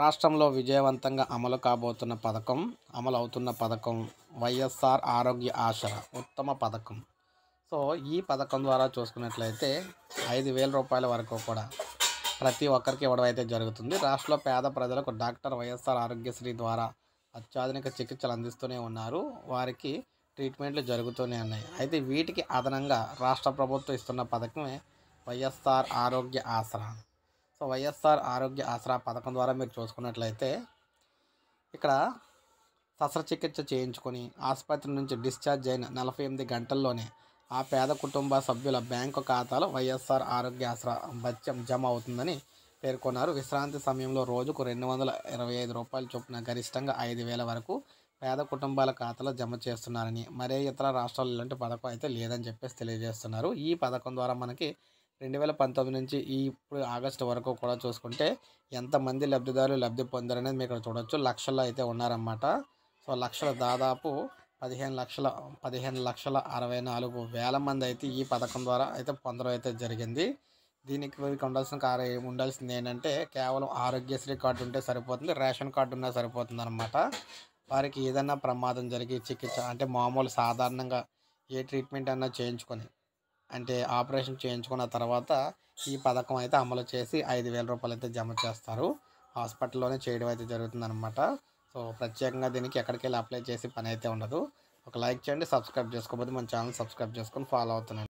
రాష్ట్రంలో విజయవంతంగా అమలు కాబోతున్న పథకం అమలు అవుతున్న పథకం వైఎస్ఆర్ ఆరోగ్య ఆశర ఉత్తమ పథకం సో ఈ పథకం ద్వారా చూసుకున్నట్లయితే ఐదు వేల రూపాయల వరకు కూడా ప్రతి ఒక్కరికి ఇవ్వడం అయితే జరుగుతుంది రాష్ట్రంలో పేద ప్రజలకు డాక్టర్ వైఎస్ఆర్ ఆరోగ్యశ్రీ ద్వారా అత్యాధునిక చికిత్సలు అందిస్తూనే ఉన్నారు వారికి ట్రీట్మెంట్లు జరుగుతూనే ఉన్నాయి అయితే వీటికి అదనంగా రాష్ట్ర ప్రభుత్వం ఇస్తున్న పథకమే వైఎస్ఆర్ ఆరోగ్య ఆసరా సో వైఎస్ఆర్ ఆరోగ్య ఆసరా పథకం ద్వారా మీరు చూసుకున్నట్లయితే ఇక్కడ శస్త్రచికిత్స చేయించుకొని ఆసుపత్రి నుంచి డిశ్చార్జ్ అయిన నలభై ఎనిమిది గంటల్లోనే ఆ పేద కుటుంబ సభ్యుల బ్యాంకు ఖాతాలో వైఎస్ఆర్ ఆరోగ్య ఆసరా భత్యం జమ అవుతుందని పేర్కొన్నారు విశ్రాంతి సమయంలో రోజుకు రెండు వందల ఇరవై ఐదు రూపాయలు చొప్పున గరిష్టంగా ఐదు వేల వరకు పేద కుటుంబాల ఖాతాలో జమ చేస్తున్నారని మరే ఇతర రాష్ట్రాల్లో ఇలాంటి పథకం అయితే లేదని చెప్పేసి తెలియజేస్తున్నారు ఈ పథకం ద్వారా మనకి రెండు వేల పంతొమ్మిది నుంచి ఈ ఇప్పుడు ఆగస్టు వరకు కూడా చూసుకుంటే ఎంతమంది లబ్ధిదారులు లబ్ధి పొందారనేది మీరు ఇక్కడ చూడొచ్చు లక్షల్లో అయితే ఉన్నారన్నమాట సో లక్షల దాదాపు పదిహేను లక్షల పదిహేను లక్షల అరవై నాలుగు వేల మంది అయితే ఈ పథకం ద్వారా అయితే పొందడం అయితే జరిగింది దీనికి వీరికి ఉండాల్సిన కారు ఉండాల్సింది ఏంటంటే కేవలం ఆరోగ్యశ్రీ కార్డు ఉంటే సరిపోతుంది రేషన్ కార్డు ఉన్నా సరిపోతుంది అనమాట వారికి ఏదైనా ప్రమాదం జరిగి చికిత్స అంటే మామూలు సాధారణంగా ఏ ట్రీట్మెంట్ అన్నా చేయించుకొని అంటే ఆపరేషన్ చేయించుకున్న తర్వాత ఈ పథకం అయితే అమలు చేసి ఐదు వేల రూపాయలు అయితే జమ చేస్తారు హాస్పిటల్లోనే చేయడం అయితే అనమాట సో ప్రత్యేకంగా దీనికి ఎక్కడికి వెళ్ళి అప్లై చేసి పని అయితే ఉండదు ఒక లైక్ చేయండి సబ్స్క్రైబ్ చేసుకోకపోతే మన ఛానల్ సబ్స్క్రైబ్ చేసుకొని ఫాలో అవుతున్నాను